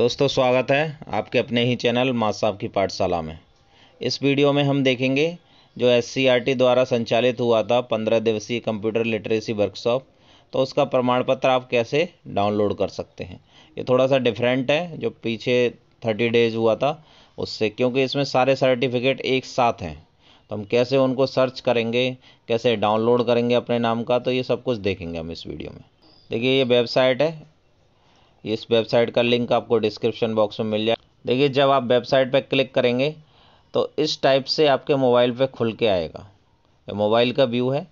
दोस्तों स्वागत है आपके अपने ही चैनल माँ साहब की पाठशाला में इस वीडियो में हम देखेंगे जो एस e द्वारा संचालित हुआ था पंद्रह दिवसीय कंप्यूटर लिटरेसी वर्कशॉप तो उसका प्रमाण पत्र आप कैसे डाउनलोड कर सकते हैं ये थोड़ा सा डिफरेंट है जो पीछे थर्टी डेज हुआ था उससे क्योंकि इसमें सारे सर्टिफिकेट एक साथ हैं तो हम कैसे उनको सर्च करेंगे कैसे डाउनलोड करेंगे अपने नाम का तो ये सब कुछ देखेंगे हम इस वीडियो में देखिए ये वेबसाइट है इस वेबसाइट का लिंक आपको डिस्क्रिप्शन बॉक्स में मिल जाए देखिए जब आप वेबसाइट पर क्लिक करेंगे तो इस टाइप से आपके मोबाइल पे खुल के आएगा ये मोबाइल का व्यू है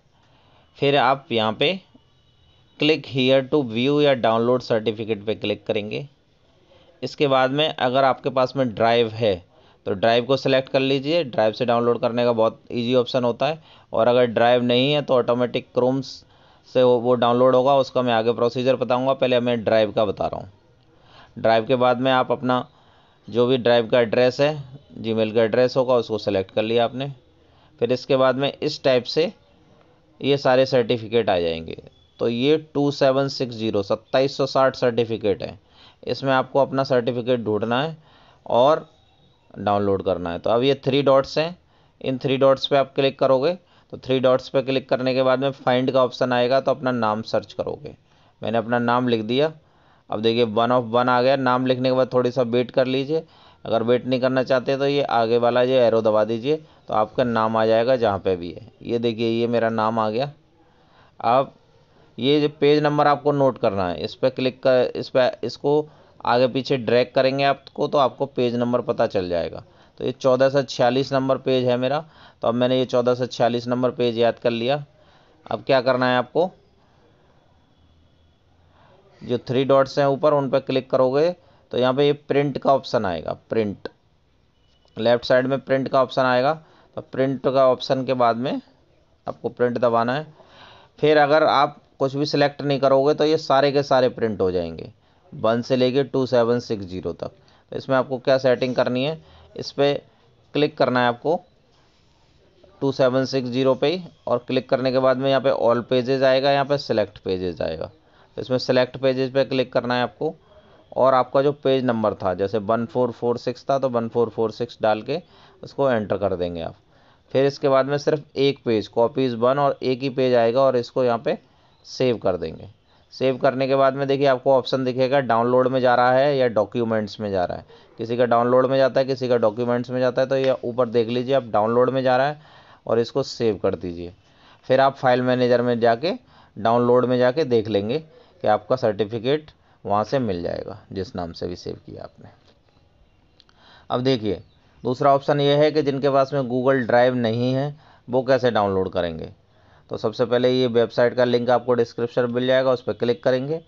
फिर आप यहाँ पे क्लिक हीयर टू व्यू या डाउनलोड सर्टिफिकेट पे क्लिक करेंगे इसके बाद में अगर आपके पास में ड्राइव है तो ड्राइव को सिलेक्ट कर लीजिए ड्राइव से डाउनलोड करने का बहुत इजी ऑप्शन होता है और अगर ड्राइव नहीं है तो ऑटोमेटिक क्रोम्स से वो वो डाउनलोड होगा उसका मैं आगे प्रोसीजर बताऊँगा पहले मैं ड्राइव का बता रहा हूँ ड्राइव के बाद में आप अपना जो भी ड्राइव का एड्रेस है जीमेल का एड्रेस होगा उसको सेलेक्ट कर लिया आपने फिर इसके बाद में इस टाइप से ये सारे सर्टिफिकेट आ जाएंगे तो ये टू सेवन सिक्स जीरो सत्ताईस सौ साठ सर्टिफिकेट है इसमें आपको अपना सर्टिफिकेट ढूंढना है और डाउनलोड करना है तो अब ये थ्री डॉट्स हैं इन थ्री डॉट्स पे आप क्लिक करोगे तो थ्री डॉट्स पर क्लिक करने के बाद में फाइंड का ऑप्शन आएगा तो अपना नाम सर्च करोगे मैंने अपना नाम लिख दिया अब देखिए वन ऑफ वन आ गया नाम लिखने के बाद थोड़ी सा वेट कर लीजिए अगर वेट नहीं करना चाहते तो ये आगे वाला ये एरो दबा दीजिए तो आपका नाम आ जाएगा जहाँ पे भी है ये देखिए ये मेरा नाम आ गया अब ये जो पेज नंबर आपको नोट करना है इस पर क्लिक कर इस पर इसको आगे पीछे ड्रैग करेंगे आपको तो आपको पेज नंबर पता चल जाएगा तो ये चौदह सौ छियालीस नंबर पेज है मेरा तो अब मैंने ये चौदह सौ छियालीस नंबर पेज याद कर लिया अब क्या करना है आपको जो थ्री डॉट्स हैं ऊपर उन पर क्लिक करोगे तो यहाँ पे ये प्रिंट का ऑप्शन आएगा प्रिंट लेफ्ट साइड में प्रिंट का ऑप्शन आएगा तो प्रिंट का ऑप्शन के बाद में आपको प्रिंट दबाना है फिर अगर आप कुछ भी सिलेक्ट नहीं करोगे तो ये सारे के सारे प्रिंट हो जाएंगे वन से लेके टू सेवन सिक्स जीरो तक तो इसमें आपको क्या सेटिंग करनी है इस पर क्लिक करना है आपको टू सेवन सिक्स जीरो पे और क्लिक करने के बाद में यहाँ पे ऑल पेजेज आएगा यहाँ पे सेलेक्ट पेजेज आएगा तो इसमें सेलेक्ट पेजेज पे क्लिक करना है आपको और आपका जो पेज नंबर था जैसे वन फोर फोर सिक्स था तो वन फोर फोर सिक्स डाल के उसको एंटर कर देंगे आप फिर इसके बाद में सिर्फ एक पेज कॉपीज़ वन और एक ही पेज आएगा और इसको यहाँ पर सेव कर देंगे सेव करने के बाद में देखिए आपको ऑप्शन दिखेगा डाउनलोड में जा रहा है या डॉक्यूमेंट्स में जा रहा है किसी का डाउनलोड में जाता है किसी का डॉक्यूमेंट्स में जाता है तो ये ऊपर देख लीजिए आप डाउनलोड में जा रहा है और इसको सेव कर दीजिए फिर आप फाइल मैनेजर में जाके डाउनलोड में जाके देख लेंगे कि आपका सर्टिफिकेट वहाँ से मिल जाएगा जिस नाम से भी सेव किया आपने अब देखिए दूसरा ऑप्शन ये है कि जिनके पास में गूगल ड्राइव नहीं है वो कैसे डाउनलोड करेंगे तो सबसे पहले ये वेबसाइट का लिंक आपको डिस्क्रिप्शन मिल जाएगा उस पर क्लिक करेंगे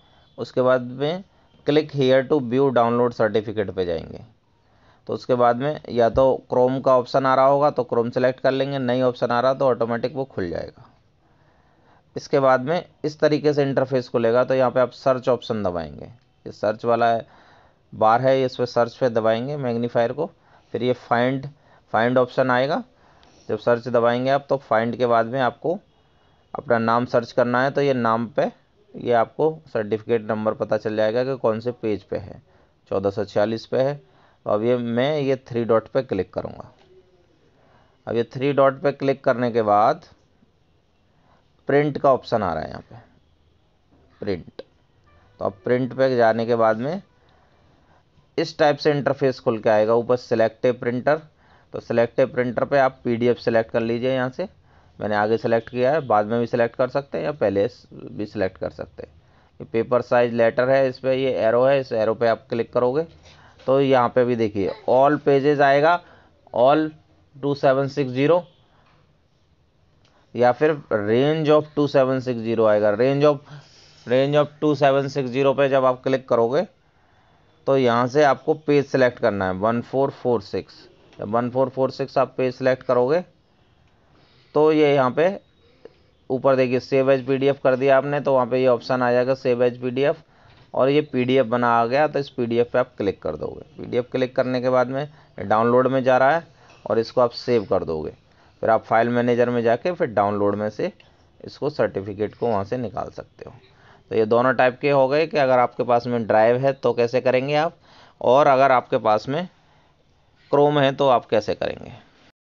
उसके बाद में click here to view download certificate पे जाएंगे तो उसके बाद में या तो क्रोम का ऑप्शन आ रहा होगा तो क्रोम सेलेक्ट कर लेंगे नई ऑप्शन आ रहा तो ऑटोमेटिक वो खुल जाएगा इसके बाद में इस तरीके से इंटरफेस खुलेगा तो यहाँ पे आप सर्च ऑप्शन दबाएंगे ये सर्च वाला है, बार है इस पर सर्च पे दबाएंगे मैग्नीफायर को फिर ये फाइंड फाइंड ऑप्शन आएगा जब सर्च दबाएंगे आप तो फाइंड के बाद में आपको अपना नाम सर्च करना है तो ये नाम पे ये आपको सर्टिफिकेट नंबर पता चल जाएगा कि कौन से पेज पे है चौदह सौ छियालीस पे है तो अब ये मैं ये थ्री डॉट पे क्लिक करूँगा अब ये थ्री डॉट पे क्लिक करने के बाद प्रिंट का ऑप्शन आ रहा है यहाँ पे प्रिंट तो अब प्रिंट पे जाने के बाद में इस टाइप से इंटरफेस खुल के आएगा ऊपर सिलेक्टिव प्रिंटर तो सिलेक्टिव प्रिंटर पे आप पीडीएफ सिलेक्ट कर लीजिए यहाँ से मैंने आगे सेलेक्ट किया है बाद में भी सिलेक्ट कर सकते हैं या पहले भी सिलेक्ट कर सकते हैं ये पेपर साइज लेटर है इस पर ये एरो है इस एरो पे आप क्लिक करोगे तो यहाँ पे भी देखिए ऑल पेजेस आएगा all two seven six zero या फिर range of two seven six zero आएगा range of range of two seven six zero पर जब आप क्लिक करोगे तो यहाँ से आपको पेज सेलेक्ट करना है one four four six one four four six आप पेज सेलेक्ट करोगे तो ये यहाँ पे ऊपर देखिए सेव एज पीडीएफ कर दिया आपने तो वहाँ पे ये ऑप्शन आ जाएगा सेव एज पीडीएफ और ये पीडीएफ बना आ गया तो इस पीडीएफ पे आप क्लिक कर दोगे पीडीएफ क्लिक करने के बाद में डाउनलोड में जा रहा है और इसको आप सेव कर दोगे फिर आप फाइल मैनेजर में जाके फिर डाउनलोड में से इसको सर्टिफिकेट को वहाँ से निकाल सकते हो तो ये दोनों टाइप के हो गए कि अगर आपके पास में ड्राइव है तो कैसे करेंगे आप और अगर आपके पास में क्रोम है तो आप कैसे करेंगे